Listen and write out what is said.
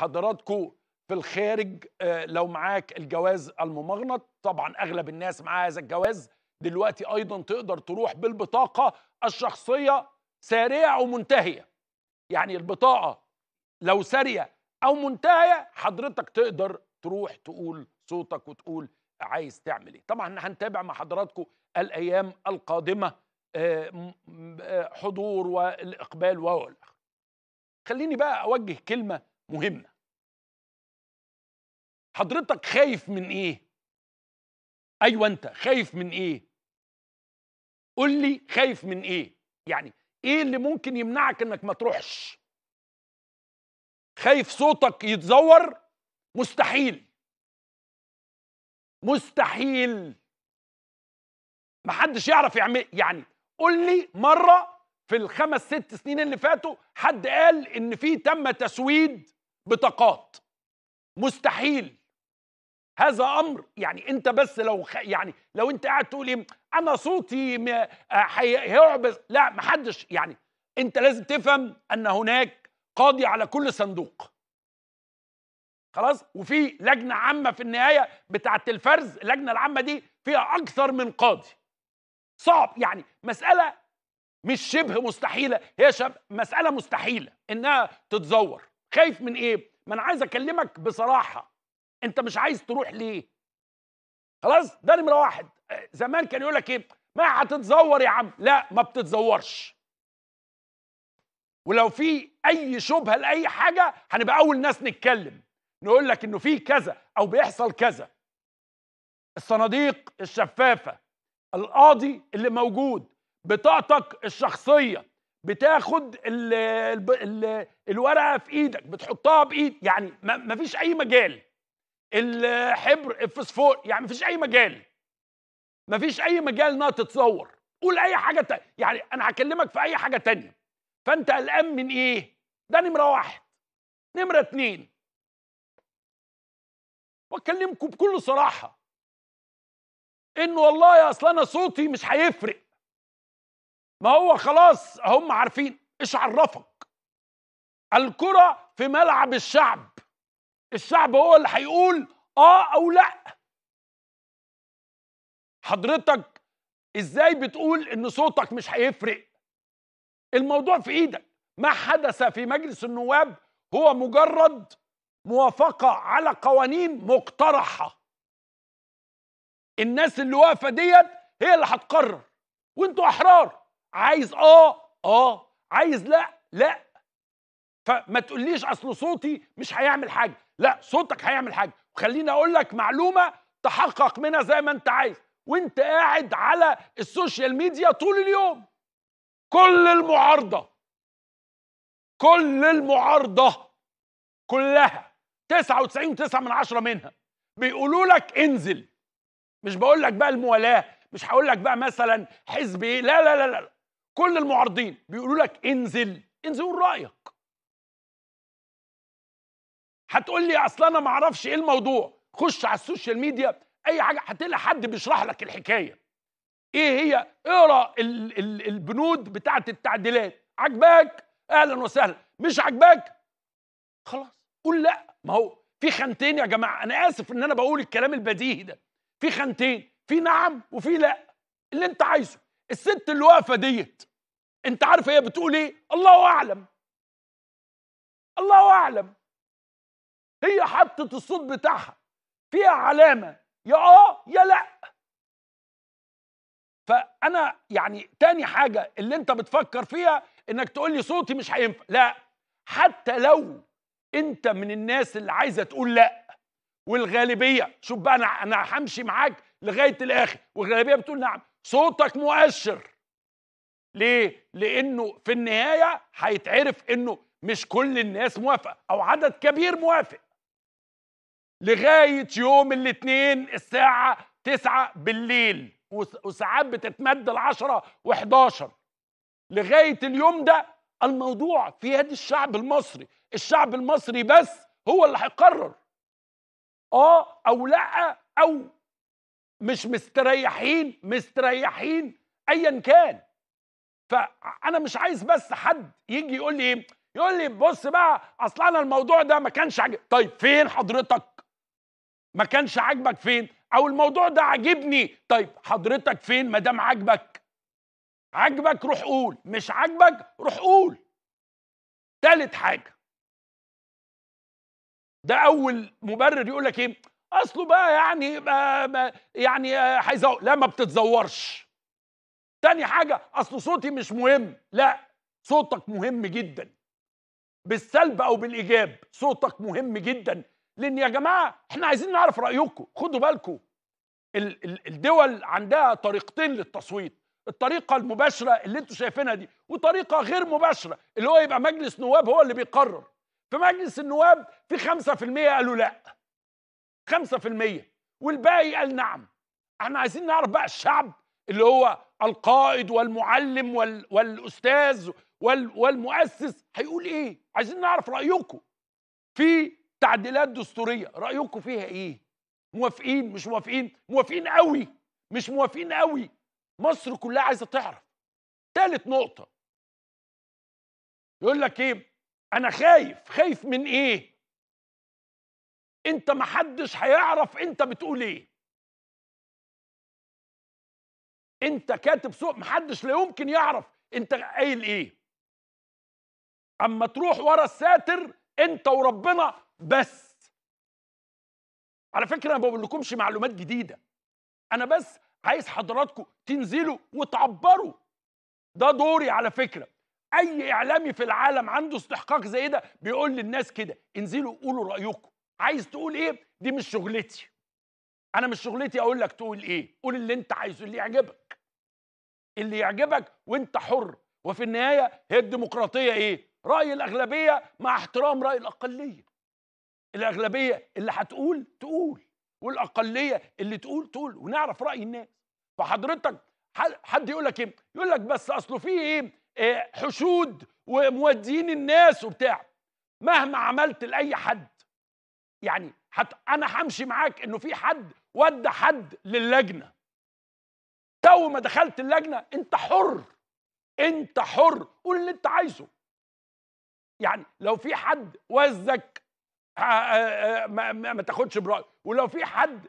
حضراتكم في الخارج آه، لو معاك الجواز الممغنط طبعا اغلب الناس معاها هذا الجواز دلوقتي ايضا تقدر تروح بالبطاقه الشخصيه ساريه ومنتهيه يعني البطاقه لو ساريه او منتهيه حضرتك تقدر تروح تقول صوتك وتقول عايز تعمل ايه طبعا هنتابع مع حضراتكم الايام القادمه آه، آه، حضور والاقبال والاخر خليني بقى اوجه كلمه مهمه حضرتك خايف من ايه ايوه انت خايف من ايه قول لي خايف من ايه يعني ايه اللي ممكن يمنعك انك ما تروحش خايف صوتك يتزور مستحيل مستحيل محدش يعرف يعمل إيه. يعني قول لي مره في الخمس ست سنين اللي فاتوا حد قال ان في تم تسويد بطاقات مستحيل هذا امر يعني انت بس لو خ... يعني لو انت قاعد تقول ايه انا صوتي م... آه، حي... هيعبث لا محدش يعني انت لازم تفهم ان هناك قاضي على كل صندوق خلاص وفي لجنه عامه في النهايه بتاعه الفرز اللجنه العامه دي فيها اكثر من قاضي صعب يعني مساله مش شبه مستحيله هي شب... مساله مستحيله انها تتزور خايف من ايه ما انا عايز اكلمك بصراحه انت مش عايز تروح ليه خلاص ده نمره واحد زمان كان يقول لك ايه ما هتتزور يا عم لا ما بتتزورش ولو في اي شبهه لاي حاجه هنبقى اول ناس نتكلم نقول لك انه في كذا او بيحصل كذا الصناديق الشفافه القاضي اللي موجود بطاقتك الشخصيه بتاخد الـ الـ الـ الورقه في ايدك بتحطها بايد يعني ما فيش اي مجال الحبر الفسفور يعني مفيش اي مجال مفيش اي مجال انها تتصور قول اي حاجه تانية. يعني انا هكلمك في اي حاجه تانية فانت قلقان من ايه ده نمره واحد نمره اتنين واكلمكم بكل صراحه ان والله اصل انا صوتي مش هيفرق ما هو خلاص هم عارفين ايش عرفك الكره في ملعب الشعب الشعب هو اللي هيقول اه او لا حضرتك ازاي بتقول ان صوتك مش هيفرق الموضوع في ايدك ما حدث في مجلس النواب هو مجرد موافقه على قوانين مقترحه الناس اللي واقفه ديت هي اللي هتقرر وانتوا احرار عايز اه اه عايز لا لا فما تقوليش اصل صوتي مش هيعمل حاجه لا صوتك هيعمل حاجه وخليني اقول لك معلومه تحقق منها زي ما انت عايز وانت قاعد على السوشيال ميديا طول اليوم كل المعارضه كل المعارضه كلها 99.9 من عشرة منها بيقولوا لك انزل مش بقول لك بقى الموالاه مش هقول لك بقى مثلا حزب ايه لا لا لا لا كل المعارضين بيقولوا لك انزل انزل قول رايك هتقول لي اصل انا ما اعرفش ايه الموضوع خش على السوشيال ميديا اي حاجه هتلاقي حد بيشرح لك الحكايه ايه هي اقرا البنود بتاعه التعديلات عجبك اهلا وسهلا مش عجبك خلاص قول لا ما هو في خانتين يا جماعه انا اسف ان انا بقول الكلام البديهي ده في خانتين في نعم وفي لا اللي انت عايزه الست اللي واقفه ديت انت عارف هي بتقول ايه الله اعلم الله اعلم هي حطت الصوت بتاعها فيها علامه يا اه يا لا فانا يعني تاني حاجه اللي انت بتفكر فيها انك تقول لي صوتي مش هينفع لا حتى لو انت من الناس اللي عايزه تقول لا والغالبيه شوف بقى انا انا همشي معاك لغايه الاخر والغالبيه بتقول نعم صوتك مؤشر ليه لانه في النهايه هيتعرف انه مش كل الناس موافقه او عدد كبير موافق لغايه يوم الاثنين الساعه تسعة بالليل وساعات بتتمد العشرة وحداشر و لغايه اليوم ده الموضوع في يد الشعب المصري الشعب المصري بس هو اللي هيقرر اه او لا او مش مستريحين مستريحين ايا كان فانا مش عايز بس حد يجي يقول لي ايه يقول لي بص بقى اصل انا الموضوع ده ما كانش عجب طيب فين حضرتك ما كانش عاجبك فين او الموضوع ده عاجبني طيب حضرتك فين ما دام عاجبك عاجبك روح قول مش عاجبك روح قول تالت حاجه ده اول مبرر يقول لك ايه اصله بقى يعني بقى يعني هيزور لا ما بتتزورش تاني حاجه اصل صوتي مش مهم لا صوتك مهم جدا بالسلب او بالايجاب صوتك مهم جدا لان يا جماعه احنا عايزين نعرف رايكم خدوا بالكم الدول عندها طريقتين للتصويت الطريقه المباشره اللي انتم شايفينها دي وطريقه غير مباشره اللي هو يبقى مجلس نواب هو اللي بيقرر في مجلس النواب في 5% قالوا لا 5% والباقي قال نعم احنا عايزين نعرف بقى الشعب اللي هو القائد والمعلم وال والاستاذ وال والمؤسس هيقول ايه عايزين نعرف رايكم في تعديلات دستوريه رايكم فيها ايه موافقين مش موافقين موافقين قوي مش موافقين قوي مصر كلها عايزه تعرف ثالث نقطه يقول لك ايه انا خايف خايف من ايه انت محدش هيعرف انت بتقول ايه انت كاتب سوق محدش لا يمكن يعرف انت قايل ايه اما تروح ورا الساتر انت وربنا بس على فكره ما بقولكمش معلومات جديده انا بس عايز حضراتكم تنزلوا وتعبروا ده دوري على فكره اي اعلامي في العالم عنده استحقاق زي ده بيقول للناس كده انزلوا قولوا رايكم عايز تقول ايه دي مش شغلتي انا مش شغلتي اقول لك تقول ايه قول اللي انت عايزه اللي يعجبك اللي يعجبك وانت حر وفي النهايه هي الديمقراطيه ايه راي الاغلبيه مع احترام راي الاقليه الاغلبيه اللي هتقول تقول والاقليه اللي تقول تقول ونعرف راي الناس فحضرتك حد يقول لك ايه يقول لك بس اصله في ايه آه، حشود ومودين الناس وبتاع مهما عملت لاي حد يعني حت انا همشي معاك انه في حد ودى حد للجنه تو ما دخلت اللجنه انت حر انت حر قول اللي انت عايزه يعني لو في حد وزك آه، آه، ما, تاخدش برايه ولو في حد